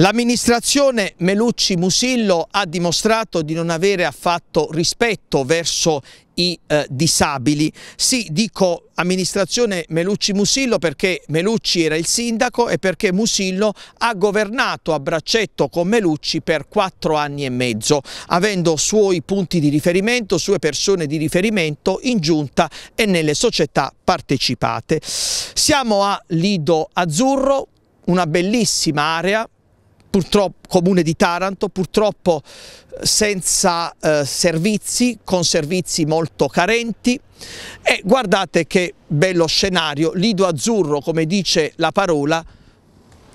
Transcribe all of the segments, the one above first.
L'amministrazione Melucci Musillo ha dimostrato di non avere affatto rispetto verso i eh, disabili. Sì, dico amministrazione Melucci Musillo perché Melucci era il sindaco e perché Musillo ha governato a braccetto con Melucci per quattro anni e mezzo, avendo suoi punti di riferimento, sue persone di riferimento in giunta e nelle società partecipate. Siamo a Lido Azzurro, una bellissima area purtroppo comune di Taranto, purtroppo eh, senza eh, servizi, con servizi molto carenti e guardate che bello scenario, lido azzurro come dice la parola,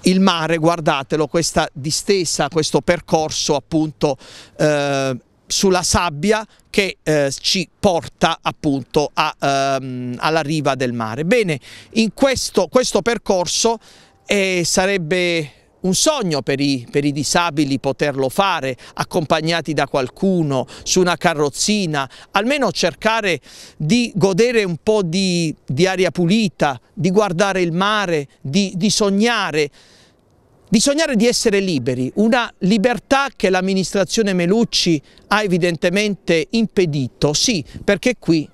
il mare, guardatelo, questa distesa, questo percorso appunto eh, sulla sabbia che eh, ci porta appunto a, ehm, alla riva del mare. Bene, in questo, questo percorso eh, sarebbe un sogno per i, per i, disabili poterlo fare accompagnati da qualcuno su una carrozzina, almeno cercare di godere un po' di, di aria pulita, di guardare il mare, di, di sognare di sognare di essere liberi, una libertà che l'amministrazione Melucci ha evidentemente impedito, sì, perché qui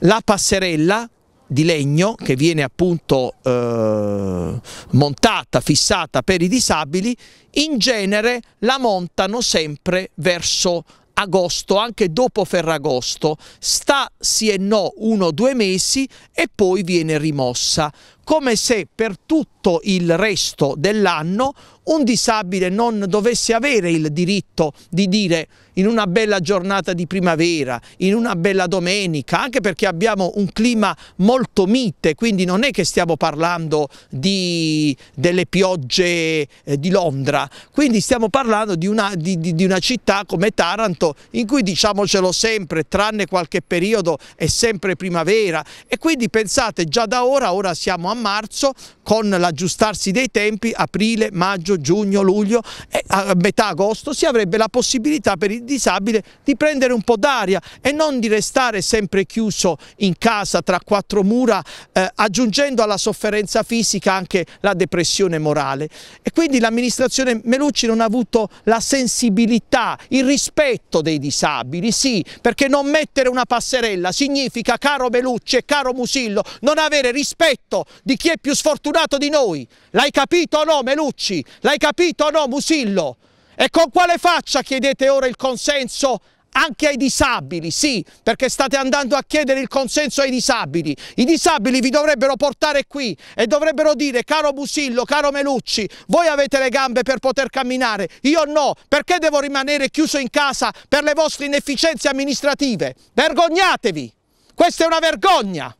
la passerella di legno che viene appunto eh, montata, fissata per i disabili, in genere la montano sempre verso agosto, anche dopo Ferragosto, sta sì e no uno o due mesi e poi viene rimossa, come se per tutto il resto dell'anno un disabile non dovesse avere il diritto di dire in una bella giornata di primavera, in una bella domenica, anche perché abbiamo un clima molto mite, quindi non è che stiamo parlando di, delle piogge eh, di Londra, quindi stiamo parlando di una, di, di una, città come Taranto in cui diciamocelo sempre, tranne qualche periodo è sempre primavera e quindi pensate già da ora, ora siamo a marzo, con l'aggiustarsi dei tempi, aprile, maggio, giugno, luglio, e a metà agosto si avrebbe la possibilità per il disabile di prendere un po' d'aria e non di restare sempre chiuso in casa tra quattro mura eh, aggiungendo alla sofferenza fisica anche la depressione morale e quindi l'amministrazione Melucci non ha avuto la sensibilità, il rispetto dei disabili, sì, perché non mettere una passerella significa caro Melucci e caro Musillo non avere rispetto di chi è più sfortunato di noi, l'hai capito o no Melucci? L'hai capito o no, Musillo? E con quale faccia chiedete ora il consenso anche ai disabili, sì, perché state andando a chiedere il consenso ai disabili. I disabili vi dovrebbero portare qui e dovrebbero dire, caro Musillo, caro Melucci, voi avete le gambe per poter camminare, io no, perché devo rimanere chiuso in casa per le vostre inefficienze amministrative? Vergognatevi! Questa è una vergogna!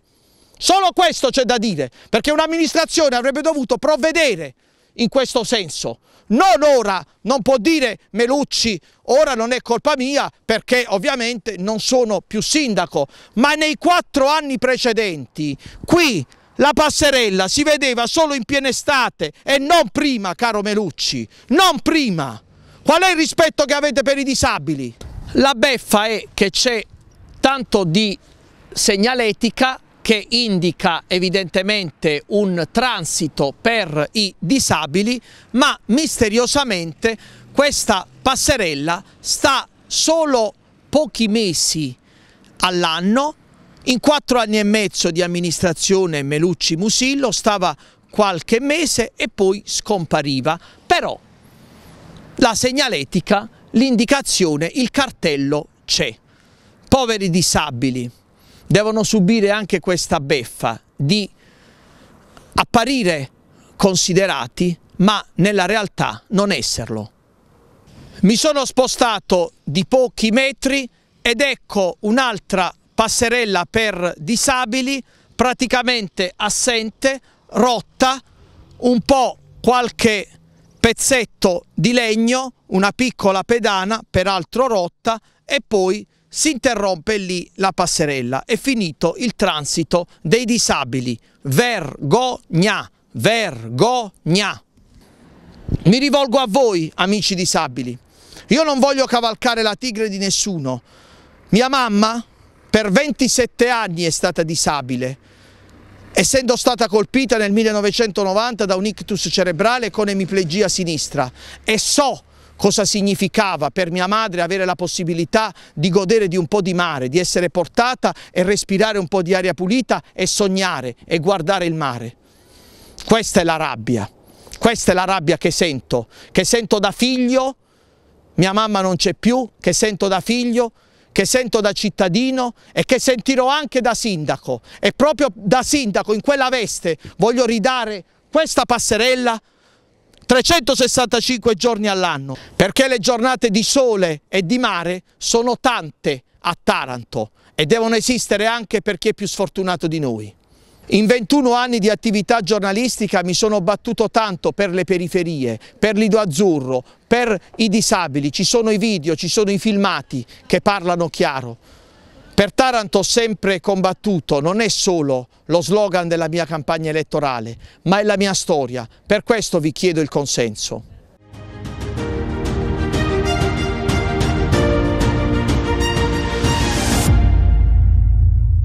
Solo questo c'è da dire, perché un'amministrazione avrebbe dovuto provvedere in questo senso. Non ora, non può dire Melucci, ora non è colpa mia perché ovviamente non sono più sindaco, ma nei quattro anni precedenti qui la passerella si vedeva solo in piena estate e non prima, caro Melucci, non prima. Qual è il rispetto che avete per i disabili? La beffa è che c'è tanto di segnaletica che indica evidentemente un transito per i disabili, ma misteriosamente questa passerella sta solo pochi mesi all'anno. In quattro anni e mezzo di amministrazione Melucci Musillo stava qualche mese e poi scompariva. Però la segnaletica, l'indicazione, il cartello c'è. Poveri disabili, devono subire anche questa beffa di apparire considerati ma nella realtà non esserlo. Mi sono spostato di pochi metri ed ecco un'altra passerella per disabili praticamente assente, rotta, un po' qualche pezzetto di legno, una piccola pedana peraltro rotta e poi si interrompe lì la passerella, è finito il transito dei disabili. Vergogna, vergogna. Mi rivolgo a voi, amici disabili. Io non voglio cavalcare la tigre di nessuno. Mia mamma per 27 anni è stata disabile, essendo stata colpita nel 1990 da un ictus cerebrale con emiplegia sinistra e so cosa significava per mia madre avere la possibilità di godere di un po' di mare, di essere portata e respirare un po' di aria pulita e sognare e guardare il mare. Questa è la rabbia, questa è la rabbia che sento, che sento da figlio, mia mamma non c'è più, che sento da figlio, che sento da cittadino e che sentirò anche da sindaco. E proprio da sindaco, in quella veste, voglio ridare questa passerella 365 giorni all'anno, perché le giornate di sole e di mare sono tante a Taranto e devono esistere anche per chi è più sfortunato di noi. In 21 anni di attività giornalistica mi sono battuto tanto per le periferie, per l'Ido Azzurro, per i disabili, ci sono i video, ci sono i filmati che parlano chiaro. Per Taranto ho sempre combattuto, non è solo lo slogan della mia campagna elettorale, ma è la mia storia, per questo vi chiedo il consenso.